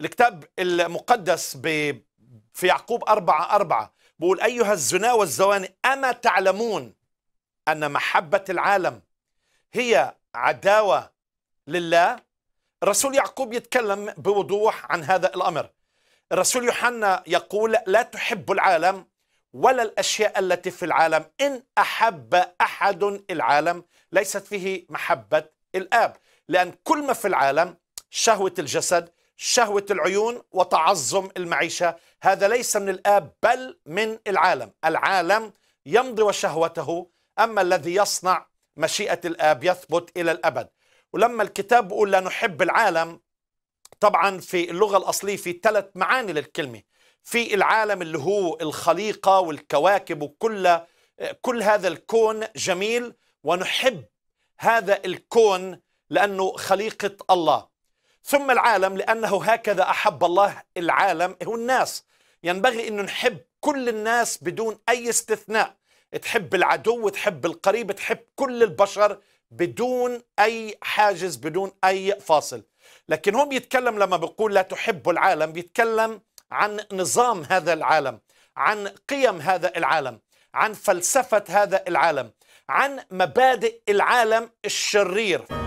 الكتاب المقدس ب... في يعقوب أربعة أربعة بقول أيها الزنا والزواني أما تعلمون أن محبة العالم هي عداوة لله الرسول يعقوب يتكلم بوضوح عن هذا الأمر الرسول يوحنا يقول لا تحب العالم ولا الأشياء التي في العالم إن أحب أحد العالم ليست فيه محبة الآب لأن كل ما في العالم شهوة الجسد شهوة العيون وتعظم المعيشة هذا ليس من الآب بل من العالم العالم يمضي وشهوته أما الذي يصنع مشيئة الآب يثبت إلى الأبد ولما الكتاب بيقول لا نحب العالم طبعا في اللغة الأصلية في ثلاث معاني للكلمة في العالم اللي هو الخليقة والكواكب وكل كل هذا الكون جميل ونحب هذا الكون لأنه خليقة الله ثم العالم لأنه هكذا أحب الله العالم هو الناس ينبغي أن نحب كل الناس بدون أي استثناء تحب العدو تحب القريب تحب كل البشر بدون أي حاجز بدون أي فاصل لكن هم يتكلم لما بيقول لا تحب العالم بيتكلم عن نظام هذا العالم عن قيم هذا العالم عن فلسفة هذا العالم عن مبادئ العالم الشرير